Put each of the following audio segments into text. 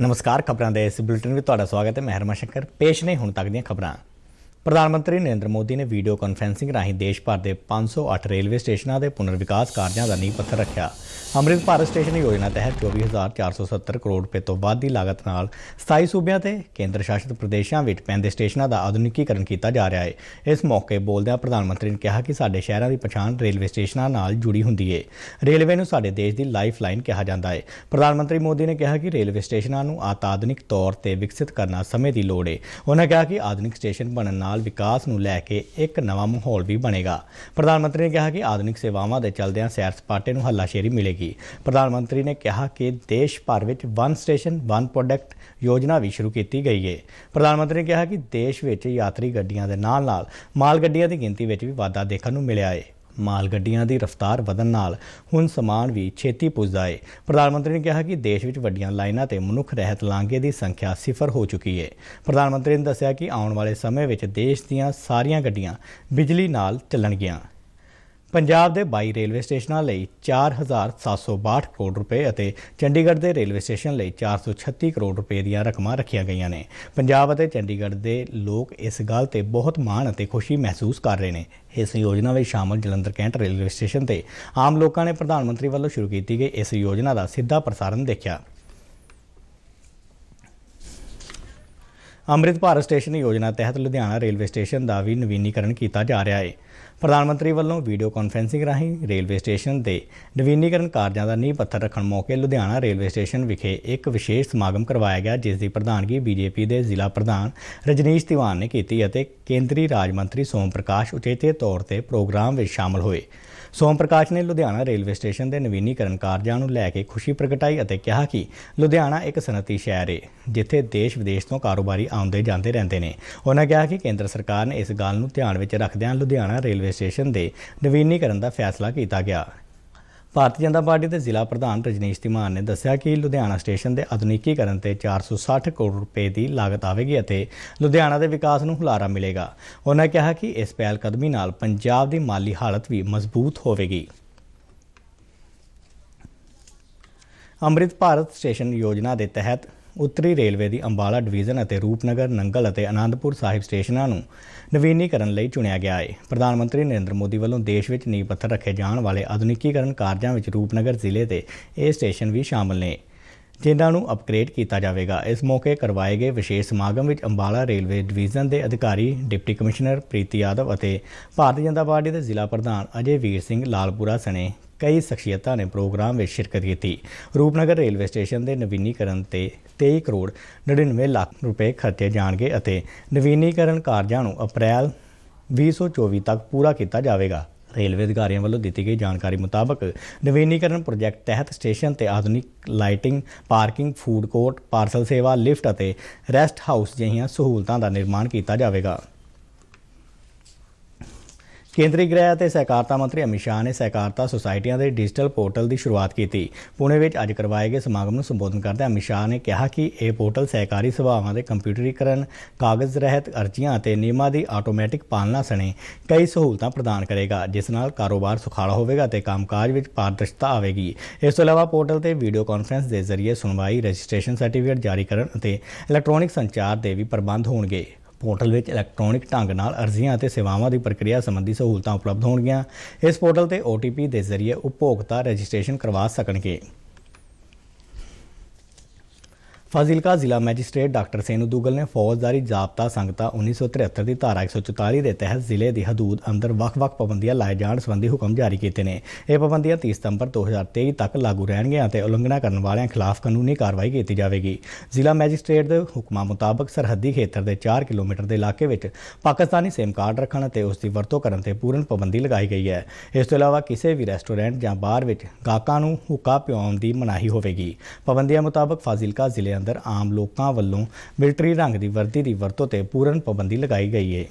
ਨਮਸਕਾਰ ਖਬਰਾਂ ਦੇ ਇਸ ਬੁਲੇਟਿਨ ਵਿੱਚ ਤੁਹਾਡਾ ਸਵਾਗਤ ਹੈ ਮਹਿਰਮਾ ਸ਼ੰਕਰ ਪੇਸ਼ ਨੇ ਹੁਣ ਤੱਕ ਦੀਆਂ ਖਬਰਾਂ ਪ੍ਰਧਾਨ ਮੰਤਰੀ ਨਰਿੰਦਰ ਮੋਦੀ ਨੇ ਵੀਡੀਓ ਕਾਨਫਰੰਸਿੰਗ ਰਾਹੀਂ ਦੇਸ਼ ਭਰ ਦੇ 508 ਰੇਲਵੇ ਸਟੇਸ਼ਨਾਂ ਦੇ ਪੁਨਰ ਵਿਕਾਸ ਕਾਰਜਾਂ ਦਾ ਨੀਂਹ ਪੱਥਰ ਰੱਖਿਆ ਅੰਮ੍ਰਿਤ ਭਾਰਤ ਸਟੇਸ਼ਨ ਯੋਜਨਾ ਤਹਿਤ 24470 ਕਰੋੜ ਰੁਪਏ ਤੋਂ ਵੱਧ ਦੀ ਲਾਗਤ ਨਾਲ 27 ਸੂਬਿਆਂ ਤੇ ਕੇਂਦਰ ਸ਼ਾਸਿਤ ਪ੍ਰਦੇਸ਼ਾਂ ਵਿੱਚ ਪੈਂਦੇ ਸਟੇਸ਼ਨਾਂ ਦਾ ਆਧੁਨਿਕੀਕਰਨ ਕੀਤਾ ਜਾ ਰਿਹਾ ਹੈ ਇਸ ਮੌਕੇ ਬੋਲਦਿਆਂ ਪ੍ਰਧਾਨ ਮੰਤਰੀ ਨੇ ਕਿਹਾ ਕਿ ਸਾਡੇ ਸ਼ਹਿਰਾਂ ਦੀ ਪਛਾਣ ਰੇਲਵੇ ਸਟੇਸ਼ਨਾਂ ਨਾਲ ਜੁੜੀ ਹੁੰਦੀ ਹੈ ਰੇਲਵੇ ਨੂੰ ਸਾਡੇ ਦੇਸ਼ ਦੀ ਲਾਈਫ ਲਾਈਨ ਕਿਹਾ ਜਾਂਦਾ ਹੈ ਪ੍ਰਧਾਨ ਮੰਤਰੀ ਮੋਦੀ ਨੇ ਕਿਹਾ ਕਿ ਰੇਲਵੇ ਸਟੇਸ਼ਨਾਂ ਨੂੰ ਆਤਾਧੁਨਿਕ ਤੌਰ ਤੇ ਵਿਕਸਿਤ ਕਰਨਾ ਸਮੇਂ ਦੀ ਲੋੜ ਹੈ ਉਹਨਾਂ ਕਿਹਾ ਕਿ ਆਧੁਨਿਕ ਸਟੇਸ਼ਨ ਬਣਨ ਨਾਲ ਨਾਲ ਵਿਕਾਸ ਨੂੰ ਲੈ ਕੇ ਇੱਕ ਨਵਾਂ ਮਾਹੌਲ ਵੀ ਬਣੇਗਾ ਪ੍ਰਧਾਨ ਮੰਤਰੀ ਨੇ ਕਿਹਾ ਕਿ ਆਧੁਨਿਕ ਸੇਵਾਵਾਂ ਦੇ ਚਲਦਿਆਂ ਸੈਰ ਸਪਾਟੇ ਨੂੰ ਹੱਲਾਸ਼ੇਰੀ ਮਿਲੇਗੀ ਪ੍ਰਧਾਨ ਮੰਤਰੀ ਨੇ ਕਿਹਾ ਕਿ ਦੇਸ਼ ਭਰ ਵਿੱਚ ਵਨ ਸਟੇਸ਼ਨ ਵਨ ਪ੍ਰੋਡਕਟ ਯੋਜਨਾ ਵੀ ਸ਼ੁਰੂ ਕੀਤੀ ਗਈ ਹੈ ਪ੍ਰਧਾਨ ਮੰਤਰੀ ਨੇ ਕਿਹਾ ਕਿ ਦੇਸ਼ ਵਿੱਚ ਯਾਤਰੀ ਗੱਡੀਆਂ ਦੇ ਨਾਲ ਨਾਲ ਮਾਲ ਗੱਡੀਆਂ ਦੀ ਗਿਣਤੀ ਵਿੱਚ ਵੀ ਵਾਧਾ ਦੇਖਣ ਨੂੰ ਮਿਲਿਆ ਹੈ ਮਾਲ ਗੱਡੀਆਂ ਦੀ ਰਫ਼ਤਾਰ ਵਧਣ ਨਾਲ ਹੁਣ ਸਮਾਨ ਵੀ ਛੇਤੀ ਪੁੱਜਦਾ ਹੈ ਪ੍ਰਧਾਨ ਮੰਤਰੀ ਨੇ ਕਿਹਾ ਕਿ ਦੇਸ਼ ਵਿੱਚ ਵੱਡੀਆਂ ਲਾਈਨਾਂ ਤੇ ਮਨੁੱਖ ਰਹਿਤ ਲਾਂਘੇ ਦੀ ਸੰਖਿਆ ਸਿਫਰ ਹੋ ਚੁੱਕੀ ਹੈ ਪ੍ਰਧਾਨ ਮੰਤਰੀ ਨੇ ਦੱਸਿਆ ਕਿ ਆਉਣ ਵਾਲੇ ਸਮੇਂ ਵਿੱਚ ਦੇਸ਼ ਦੀਆਂ ਸਾਰੀਆਂ ਗੱਡੀਆਂ ਬਿਜਲੀ ਨਾਲ ਚੱਲਣਗੀਆਂ ਪੰਜਾਬ ਦੇ 22 ਰੇਲਵੇ ਸਟੇਸ਼ਨਾਂ ਲਈ 4762 ਕਰੋੜ ਰੁਪਏ ਅਤੇ ਚੰਡੀਗੜ੍ਹ ਦੇ ਰੇਲਵੇ ਸਟੇਸ਼ਨ ਲਈ 436 ਕਰੋੜ ਰੁਪਏ ਦੀਆਂ ਰਕਮਾਂ ਰੱਖੀਆਂ ਗਈਆਂ ਨੇ ਪੰਜਾਬ ਅਤੇ ਚੰਡੀਗੜ੍ਹ ਦੇ ਲੋਕ ਇਸ ਗੱਲ ਤੇ ਬਹੁਤ ਮਾਣ ਅਤੇ ਖੁਸ਼ੀ ਮਹਿਸੂਸ ਕਰ ਰਹੇ ਨੇ ਇਸ ਯੋਜਨਾ ਵਿੱਚ ਸ਼ਾਮਲ ਜਲੰਧਰ ਕੈਂਟ ਰੇਲਵੇ ਸਟੇਸ਼ਨ ਤੇ ਆਮ ਲੋਕਾਂ ਨੇ ਪ੍ਰਧਾਨ ਮੰਤਰੀ ਵੱਲੋਂ ਸ਼ੁਰੂ ਕੀਤੀ ਗਈ ਇਸ ਯੋਜਨਾ ਦਾ ਸਿੱਧਾ ਪ੍ਰਸਾਰਣ ਦੇਖਿਆ ਅੰਮ੍ਰਿਤ ਭਾਰਤ ਸਟੇਸ਼ਨ ਯੋਜਨਾ ਤਹਿਤ ਲੁਧਿਆਣਾ ਰੇਲਵੇ ਸਟੇਸ਼ਨ ਦਾ ਵੀ ਨਵੀਨੀਕਰਨ ਕੀਤਾ ਜਾ ਰਿਹਾ ਹੈ ਪ੍ਰਧਾਨ ਮੰਤਰੀ ਵੱਲੋਂ ਵੀਡੀਓ ਕਾਨਫਰੈਂਸਿੰਗ ਰਾਹੀਂ ਰੇਲਵੇ ਸਟੇਸ਼ਨ ਦੇ ਨਵੀਨੀਕਰਨ ਕਾਰਜਾਂ ਦਾ ਨੀਂਹ ਪੱਥਰ ਰੱਖਣ ਮੌਕੇ ਲੁਧਿਆਣਾ ਰੇਲਵੇ ਸਟੇਸ਼ਨ ਵਿਖੇ ਇੱਕ ਵਿਸ਼ੇਸ਼ ਸਮਾਗਮ ਕਰਵਾਇਆ ਗਿਆ ਜਿਸ ਦੀ ਪ੍ਰਧਾਨਗੀ ਬੀਜੇਪੀ ਦੇ ਜ਼ਿਲ੍ਹਾ ਪ੍ਰਧਾਨ ਰਜਨੀਸ਼ ਤਿਵਾਨ ਨੇ ਕੀਤੀ ਅਤੇ ਕੇਂਦਰੀ ਰਾਜ ਮੰਤਰੀ ਸੋਮ ਪ੍ਰਕਾਸ਼ ਉਚੇਤੇ ਤੌਰ ਤੇ ਪ੍ਰੋਗਰਾਮ ਵਿੱਚ ਸ਼ਾਮਲ ਹੋਏ ਸੋਮ ਪ੍ਰਕਾਸ਼ ਨੇ ਲੁਧਿਆਣਾ ਰੇਲਵੇ ਸਟੇਸ਼ਨ ਦੇ ਨਵੀਨੀਕਰਨ ਕਾਰਜਾਂ ਨੂੰ ਲੈ ਕੇ ਖੁਸ਼ੀ ਪ੍ਰਗਟਾਈ ਅਤੇ ਕਿਹਾ ਕਿ ਲੁਧਿਆਣਾ ਇੱਕ ਸਨਅਤੀ ਸ਼ਹਿਰ ਹੈ ਜਿੱਥੇ ਦੇਸ਼ ਵਿਦੇਸ਼ ਤੋਂ ਕਾਰੋਬਾਰੀ ਆਉਂਦੇ ਜਾਂਦੇ ਰਹਿੰਦੇ ਨੇ ਉਹਨਾਂ ਕਿਹਾ ਕਿ ਕੇਂਦਰ ਸਰਕਾਰ ਨੇ ਇਸ ਗੱਲ ਨੂੰ ਧਿਆਨ ਵਿੱਚ ਰੱਖਦਿਆਂ ਲੁਧਿਆਣਾ ਰੇਲਵੇ ਸਟੇਸ਼ਨ ਦੇ ਨਵੀਨੀਕਰਨ ਦਾ ਫੈਸਲਾ ਕੀਤਾ ਗਿਆ ਭਾਰਤੀ ਜਨਤਾ ਪਾਰਟੀ ਦੇ ਜ਼ਿਲ੍ਹਾ ਪ੍ਰਧਾਨ ਰਜਨੀਸ਼ ਧੀਮਾਨ ਨੇ ਦੱਸਿਆ ਕਿ ਲੁਧਿਆਣਾ ਸਟੇਸ਼ਨ ਦੇ ਆਧੁਨਿਕੀਕਰਨ ਤੇ 460 ਕਰੋੜ ਰੁਪਏ ਦੀ ਲਾਗਤ ਆਵੇਗੀ ਅਤੇ ਲੁਧਿਆਣਾ ਦੇ ਵਿਕਾਸ ਨੂੰ ਹੁਲਾਰਾ ਮਿਲੇਗਾ ਉਹਨਾਂ ਕਿਹਾ ਕਿ ਇਸ ਪਹਿਲ ਕਦਮੀ ਨਾਲ ਪੰਜਾਬ ਦੀ ਮਾਲੀ ਹਾਲਤ ਵੀ ਮਜ਼ਬੂਤ ਹੋਵੇਗੀ ਅੰਮ੍ਰਿਤ ਭਾਰਤ ਸਟੇਸ਼ਨ ਯੋਜਨਾ ਦੇ ਤਹਿਤ ਉੱਤਰੀ ਰੇਲਵੇ ਦੀ ਅੰਬਾਲਾ ਡਿਵੀਜ਼ਨ ਅਤੇ ਰੂਪਨਗਰ ਨੰਗਲ ਅਤੇ ਆਨੰਦਪੁਰ ਸਾਹਿਬ ਸਟੇਸ਼ਨਾਂ ਨੂੰ ਨਵੀਨੀਕਰਨ ਲਈ ਚੁਣਿਆ ਗਿਆ ਹੈ ਪ੍ਰਧਾਨ ਮੰਤਰੀ ਨਰਿੰਦਰ ਮੋਦੀ ਵੱਲੋਂ ਦੇਸ਼ ਵਿੱਚ ਨੀਂਹ ਪੱਥਰ ਰੱਖੇ ਜਾਣ ਵਾਲੇ ਆਧੁਨਿਕੀਕਰਨ ਕਾਰਜਾਂ ਵਿੱਚ ਰੂਪਨਗਰ ਜ਼ਿਲ੍ਹੇ ਦੇ ਇਹ ਸਟੇਸ਼ਨ ਵੀ ਸ਼ਾਮਲ ਨੇ ਜਿਨ੍ਹਾਂ ਨੂੰ ਅਪਗ੍ਰੇਡ ਕੀਤਾ ਜਾਵੇਗਾ ਇਸ ਮੌਕੇ ਕਰਵਾਏ ਗਏ ਵਿਸ਼ੇਸ਼ ਸਮਾਗਮ ਵਿੱਚ ਅੰਬਾਲਾ ਰੇਲਵੇ ਡਿਵੀਜ਼ਨ ਦੇ ਅਧਿਕਾਰੀ ਡਿਪਟੀ ਕਮਿਸ਼ਨਰ ਪ੍ਰੀਤੀ ਯਾਦਵ ਅਤੇ ਭਾਰਤੀ ਜਨਤਾ ਪਾਰਟੀ ਦੇ ਜ਼ਿਲ੍ਹਾ ਪ੍ਰਧਾਨ ਅਜੇ ਵੀਰ ਸਿੰਘ ਲਾਲਪੁਰਾ ਸਣੇ ਕਈ ਸ਼ਖਸੀਅਤਾਂ ਨੇ ਪ੍ਰੋਗਰਾਮ ਵਿੱਚ ਸ਼ਿਰਕਤ ਕੀਤੀ ਰੂਪਨਗਰ ਰੇਲਵੇ ਸਟੇਸ਼ਨ ਦੇ ਨਵੀਨੀਕਰਨ ਤੇ 23 ਕਰੋੜ 99 ਲੱਖ ਰੁਪਏ ਖਰਚੇ ਜਾਣਗੇ ਅਤੇ ਨਵੀਨੀਕਰਨ ਕਾਰਜਾਂ ਨੂੰ ਅਪ੍ਰੈਲ 2024 ਤੱਕ ਪੂਰਾ ਕੀਤਾ ਜਾਵੇਗਾ ਰੇਲਵੇ ਅਧਿਕਾਰੀਆਂ ਵੱਲੋਂ ਦਿੱਤੀ ਗਈ ਜਾਣਕਾਰੀ ਮੁਤਾਬਕ ਨਵੀਨੀਕਰਨ ਪ੍ਰੋਜੈਕਟ ਤਹਿਤ ਸਟੇਸ਼ਨ ਤੇ ਆਧੁਨਿਕ lighting, parking, food court, parcel ਸੇਵਾ, ਲਿਫਟ ਅਤੇ ਰੈਸਟ ਹਾਊਸ ਜਿਹੀਆਂ ਸਹੂਲਤਾਂ ਦਾ ਨਿਰਮਾਣ ਕੀਤਾ ਜਾਵੇਗਾ। ਕੇਂਦਰੀ ਗ੍ਰਹਿ ਅਤੇ ਸਹਿਕਾਰਤਾ ਮੰਤਰੀ ਅਮਿਤ ਸ਼ਾਹ ਨੇ ਸਹਿਕਾਰਤਾ ਸੁਸਾਇਟੀਆਂ ਦੇ ਡਿਜੀਟਲ ਪੋਰਟਲ ਦੀ ਸ਼ੁਰੂਆਤ ਕੀਤੀ ਪੁਣੇ ਵਿੱਚ ਅੱਜ ਕਰਵਾਏ ਗਏ ਸਮਾਗਮ ਨੂੰ ਸੰਬੋਧਨ ਕਰਦੇ ਅਮਿਤ ਸ਼ਾਹ ਨੇ ਕਿਹਾ ਕਿ ਇਹ ਪੋਰਟਲ ਸਹਿਕਾਰੀ ਸਭਾਵਾਂ ਦੇ ਕੰਪਿਊਟਰੀਕਰਨ ਕਾਗਜ਼ ਰਹਿਤ ਅਰਜ਼ੀਆਂ ਅਤੇ ਨਿਯਮਾਂ ਦੀ ਆਟੋਮੈਟਿਕ ਪਾਲਣਾ ਸਣੇ ਕਈ ਸਹੂਲਤਾਂ ਪ੍ਰਦਾਨ ਕਰੇਗਾ ਜਿਸ ਨਾਲ ਕਾਰੋਬਾਰ ਸੁਖਾਲਾ ਹੋਵੇਗਾ ਤੇ ਕੰਮਕਾਜ ਵਿੱਚ ਪਾਰਦਰਸ਼ਤਾ ਆਵੇਗੀ ਇਸ ਤੋਂ ਇਲਾਵਾ ਪੋਰਟਲ ਤੇ ਵੀਡੀਓ ਕਾਨਫਰੰਸ ਦੇ ਜ਼ਰੀਏ ਸੁਣਵਾਈ ਰਜਿਸਟ੍ਰੇਸ਼ਨ ਸਰਟੀਫਿਕੇਟ ਜਾਰੀ ਕਰਨ ਅਤੇ ਇਲੈਕਟ੍ਰੋਨਿਕ ਸੰਚਾਰ ਦੇ ਵੀ ਪ੍ਰਬੰਧ ਹੋਣਗੇ ਪੋਰਟਲ ਵਿੱਚ ਇਲੈਕਟ੍ਰੋਨਿਕ ਢੰਗ ਨਾਲ ਅਰਜ਼ੀਆਂ ਅਤੇ ਸੇਵਾਵਾਂ ਦੀ ਪ੍ਰਕਿਰਿਆ ਸੰਬੰਧੀ ਸਹੂਲਤਾਂ ਉਪਲਬਧ ਹੋਣਗੀਆਂ ਇਸ ਪੋਰਟਲ ਤੇ OTP ਦੇ ਜ਼ਰੀਏ ਉਪਭੋਗਤਾ ਰਜਿਸਟ੍ਰੇਸ਼ਨ ਕਰਵਾ ਸਕਣਗੇ ਫਾਜ਼ਿਲਕਾ ਜ਼ਿਲ੍ਹਾ ਮੈਜਿਸਟ੍ਰੇਟ ਡਾਕਟਰ ਸੇਨੂ ਦੂਗਲ ਨੇ ਫੌਜਦਾਰੀ ਜ਼ਾਬਤਾ ਸੰਗਤਾ 1973 ਦੀ ਧਾਰਾ 144 ਦੇ ਤਹਿਤ ਜ਼ਿਲ੍ਹੇ ਦੀ ਹਦੂਦ ਅੰਦਰ ਵੱਖ-ਵੱਖ ਪਾਬੰਦੀਆਂ ਲਾਏ ਜਾਣ ਸੰਬੰਧੀ ਹੁਕਮ ਜਾਰੀ ਕੀਤੇ ਨੇ ਇਹ ਪਾਬੰਦੀਆਂ 30 ਸਤੰਬਰ 2023 ਤੱਕ ਲਾਗੂ ਰਹਿਣਗੀਆਂ ਅਤੇ ਉਲੰਘਣਾ ਕਰਨ ਵਾਲਿਆਂ ਖਿਲਾਫ ਕਾਨੂੰਨੀ ਕਾਰਵਾਈ ਕੀਤੀ ਜਾਵੇਗੀ ਜ਼ਿਲ੍ਹਾ ਮੈਜਿਸਟ੍ਰੇਟ ਦੇ ਹੁਕਮਾਂ ਮੁਤਾਬਕ ਸਰਹੱਦੀ ਖੇਤਰ ਦੇ 4 ਕਿਲੋਮੀਟਰ ਦੇ ਇਲਾਕੇ ਵਿੱਚ ਪਾਕਿਸਤਾਨੀ ਸਿਮ ਕਾਰਡ ਰੱਖਣ ਅਤੇ ਉਸ ਦੀ ਵਰਤੋਂ ਕਰਨ ਤੇ ਪੂਰਨ ਪਾਬੰਦੀ ਲਗਾਈ ਗਈ ਹੈ ਇਸ ਤੋਂ ਇਲਾਵਾ ਕਿਸੇ ਵੀ ਰੈਸਟੋਰੈਂਟ ਜਾਂ ਬਾਰ ਵਿੱਚ ਗਾਹਕਾਂ ਨੂੰ ਹੁੱਕਾ ਪਿਉਣ ਦੀ ਮਨਾਹੀ ਹੋਵੇਗੀ ਪਾਬੰਦੀਆਂ ਮੁਤਾਬਕ ਫਾਜ਼ਿਲਕਾ ਜ਼ਿਲ੍ਹੇ ਅੰਦਰ ਆਮ ਲੋਕਾਂ ਵੱਲੋਂ ਮਿਲਟਰੀ ਰੰਗ ਦੀ ਵਰਦੀ ਦੀ ਵਰਤੋਂ ਤੇ ਪੂਰਨ ਪਾਬੰਦੀ ਲਗਾਈ ਗਈ ਹੈ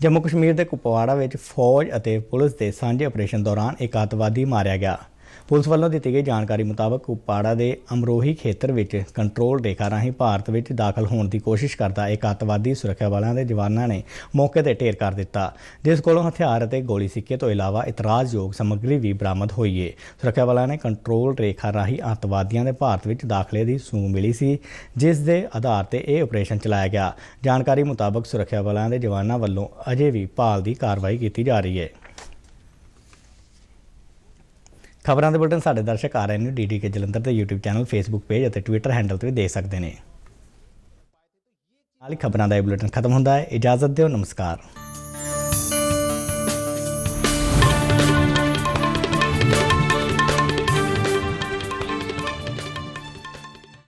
ਜੰਮੂ ਕਸ਼ਮੀਰ ਦੇ ਕੁਪਵਾੜਾ ਵਿੱਚ ਫੌਜ ਅਤੇ ਪੁਲਿਸ ਦੇ ਸਾਂਝੇ ਆਪਰੇਸ਼ਨ ਦੌਰਾਨ ਇੱਕ ਆਤਵਾਦੀ ਮਾਰਿਆ ਗਿਆ ਪੁਲਿਸ ਵੱਲੋਂ ਦਿੱਤੀ ਗਈ ਜਾਣਕਾਰੀ ਮੁਤਾਬਕ ਉਪਾੜਾ ਦੇ ਅਮਰੋਹੀ ਖੇਤਰ ਵਿੱਚ ਕੰਟਰੋਲ ਰੇਖਾ ਰਾਹੀਂ ਭਾਰਤ ਵਿੱਚ ਦਾਖਲ ਹੋਣ ਦੀ ਕੋਸ਼ਿਸ਼ ਕਰਦਾ ਇੱਕ ਅਤਵਾਦੀ ਸੁਰੱਖਿਆ ਬਲਾਂ ਦੇ ਜਵਾਨਾਂ ਨੇ ਮੌਕੇ ਤੇ ਢੇਰ ਕਰ ਦਿੱਤਾ ਜਿਸ ਕੋਲੋਂ ਹਥਿਆਰ ਅਤੇ ਗੋਲੀ ਸਿੱਕੇ ਤੋਂ ਇਲਾਵਾ ਇਤਰਾਜ਼ਯੋਗ ਸਮੱਗਰੀ ਵੀ ਬਰਾਮਦ ਹੋਈ ਹੈ ਸੁਰੱਖਿਆ ਬਲਾਂ ਨੇ ਕੰਟਰੋਲ ਰੇਖਾ ਰਾਹੀਂ ਅਤਵਾਦੀਆਂ ਦੇ ਭਾਰਤ ਵਿੱਚ ਦਾਖਲੇ ਦੀ ਸੂਹ ਮਿਲੀ ਸੀ ਜਿਸ ਦੇ ਆਧਾਰ ਤੇ ਇਹ ਆਪਰੇਸ਼ਨ ਚਲਾਇਆ ਗਿਆ ਜਾਣਕਾਰੀ ਮੁਤਾਬਕ ਸੁਰੱਖਿਆ ਬਲਾਂ ਦੇ ਜਵਾਨਾਂ ਵੱਲੋਂ ਅਜੇ ਵੀ ਭਾਲ ਦੀ ਕਾਰਵਾਈ ਕੀਤੀ ਜਾ ਰਹੀ ਹੈ ਖਬਰਾਂ ਦੇ ਬੁਲਟਨ ਸਾਡੇ ਦਰਸ਼ਕ ਆ ਰਹੇ ਨੇ ਡੀਡੀਕੇ ਜਲੰਧਰ ਦੇ YouTube ਚੈਨਲ Facebook ਪੇਜ ਅਤੇ Twitter ਹੈਂਡਲ ਤੇ ਵੀ ਦੇਖ ਸਕਦੇ ਨੇ ਨਾਲ ਖਬਰਾਂ ਦਾ ਇਹ ਬੁਲਟਨ ਖਤਮ ਹੁੰਦਾ ਹੈ ਇਜਾਜ਼ਤ ਦਿਓ ਨਮਸਕਾਰ